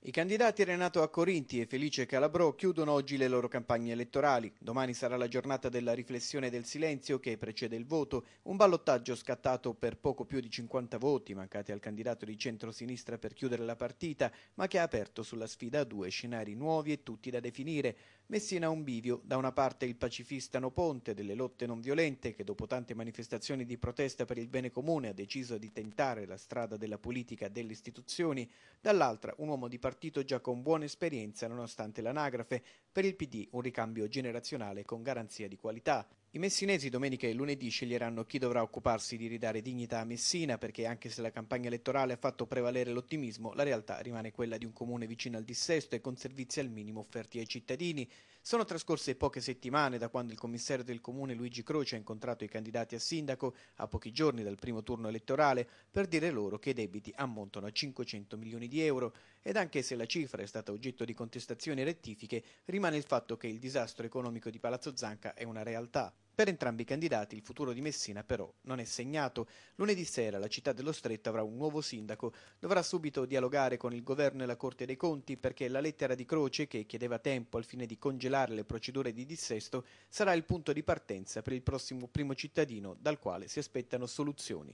I candidati Renato Accorinti e Felice Calabrò chiudono oggi le loro campagne elettorali. Domani sarà la giornata della riflessione del silenzio che precede il voto, un ballottaggio scattato per poco più di 50 voti mancati al candidato di centrosinistra per chiudere la partita, ma che ha aperto sulla sfida due scenari nuovi e tutti da definire. Messina a un bivio, da una parte il pacifista No Ponte delle lotte non violente che dopo tante manifestazioni di protesta per il bene comune ha deciso di tentare la strada della politica e delle istituzioni, dall'altra un uomo di partito già con buona esperienza nonostante l'anagrafe, per il PD un ricambio generazionale con garanzia di qualità. I messinesi domenica e lunedì sceglieranno chi dovrà occuparsi di ridare dignità a Messina perché anche se la campagna elettorale ha fatto prevalere l'ottimismo, la realtà rimane quella di un comune vicino al dissesto e con servizi al minimo offerti ai cittadini. Sono trascorse poche settimane da quando il commissario del comune Luigi Croce ha incontrato i candidati a sindaco a pochi giorni dal primo turno elettorale per dire loro che i debiti ammontano a 500 milioni di euro ed anche se la cifra è stata oggetto di contestazioni e rettifiche, rimane il fatto che il disastro economico di Palazzo Zanca è una realtà. Per entrambi i candidati il futuro di Messina però non è segnato. Lunedì sera la città dello Stretto avrà un nuovo sindaco. Dovrà subito dialogare con il governo e la Corte dei Conti perché la lettera di Croce, che chiedeva tempo al fine di congelare le procedure di dissesto, sarà il punto di partenza per il prossimo primo cittadino dal quale si aspettano soluzioni.